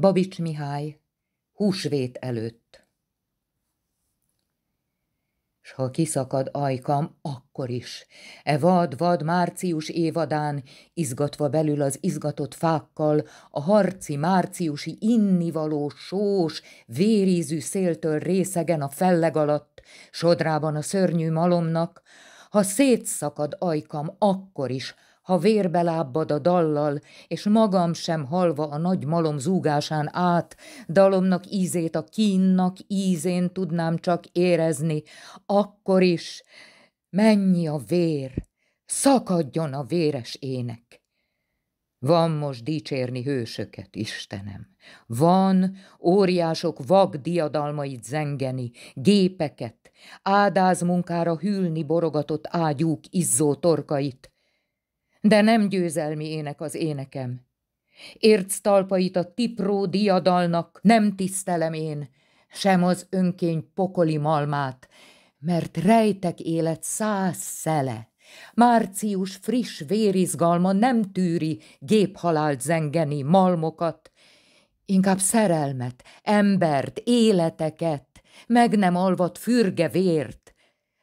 Babics Mihály, húsvét előtt. S ha kiszakad ajkam, akkor is, e vad-vad március évadán, izgatva belül az izgatott fákkal, a harci márciusi innivaló sós, vérízű széltől részegen a felleg alatt, sodrában a szörnyű malomnak, ha szétszakad ajkam, akkor is, ha vérbe lábbad a dallal, és magam sem halva a nagy malom zúgásán át, dalomnak ízét a kínnak ízén tudnám csak érezni, akkor is mennyi a vér, szakadjon a véres ének. Van most dicsérni hősöket, Istenem. Van óriások vak diadalmait zengeni, gépeket, ádáz munkára hűlni borogatott ágyúk izzó torkait, de nem győzelmi ének az énekem. Érc talpait a tipró diadalnak nem tisztelem én, sem az önkény pokoli malmát, mert rejtek élet száz szele. Március friss vérizgalma nem tűri géphalált zengeni malmokat, inkább szerelmet, embert, életeket, meg nem alvat fürge vért,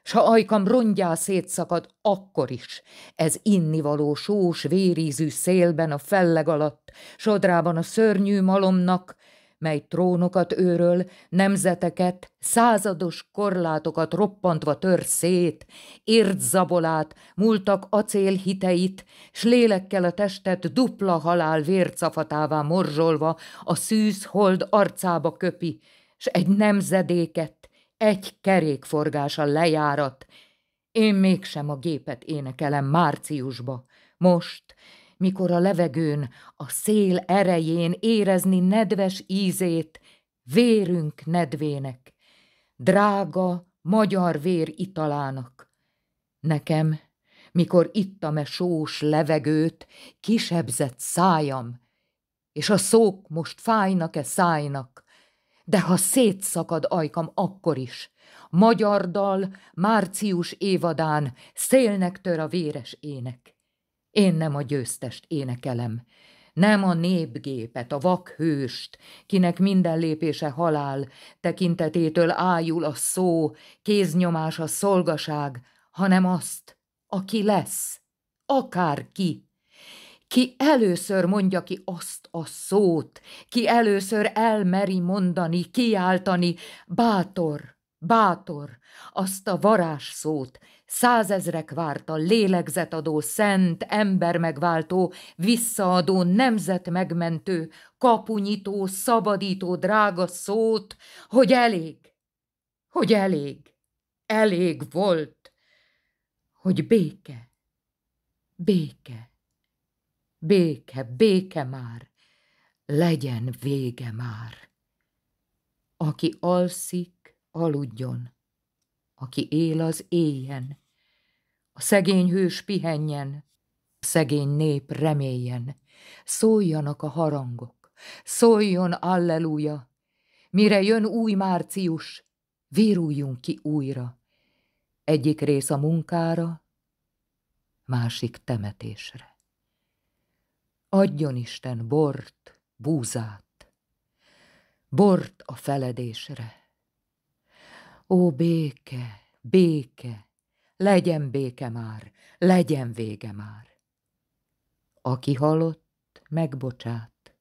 s ha ajkam rongyá szétszakad, akkor is. Ez innivaló sós, vérízű szélben a felleg alatt, sodrában a szörnyű malomnak, mely trónokat őröl, nemzeteket, százados korlátokat roppantva tör szét, ért zabolát, múltak acél hiteit, s lélekkel a testet dupla halál vércafatává morzsolva a szűz hold arcába köpi, s egy nemzedéket, egy kerékforgása lejárat. Én mégsem a gépet énekelem márciusba. Most, mikor a levegőn, a szél erején érezni nedves ízét, vérünk nedvének, drága magyar vér italának. Nekem, mikor ittam-e sós levegőt, kisebzett szájam, és a szók most fájnak-e szájnak, de ha szétszakad ajkam akkor is. Magyar dal március évadán szélnek tör a véres ének. Én nem a győztest énekelem, nem a népgépet, a vakhőst, kinek minden lépése halál, tekintetétől ájul a szó, kéznyomás a szolgaság, hanem azt, aki lesz, akárki. Ki először mondja ki azt a szót, ki először elmeri mondani, kiáltani, bátor, bátor, azt a varázsszót, százezrek várta, lélegzetadó, szent, ember megváltó, visszaadó, nemzet megmentő, kapunyító, szabadító, drága szót, hogy elég, hogy elég, elég volt, hogy béke, béke. Béke, béke már, legyen vége már. Aki alszik, aludjon, aki él az éjjen, a szegény hős pihenjen, a szegény nép reméljen, szóljanak a harangok, szóljon alleluja. mire jön új március, viruljunk ki újra. Egyik rész a munkára, másik temetésre. Adjon Isten bort, búzát, bort a feledésre. Ó, béke, béke, legyen béke már, legyen vége már. Aki halott, megbocsát,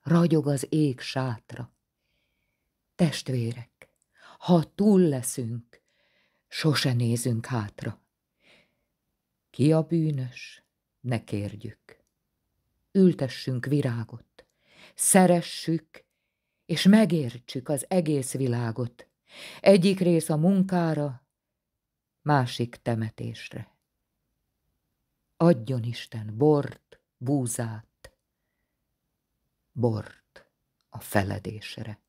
ragyog az ég sátra. Testvérek, ha túl leszünk, sose nézünk hátra. Ki a bűnös, ne kérjük ültessünk virágot, szeressük, és megértsük az egész világot. Egyik rész a munkára, másik temetésre. Adjon Isten bort, búzát, bort a feledésre.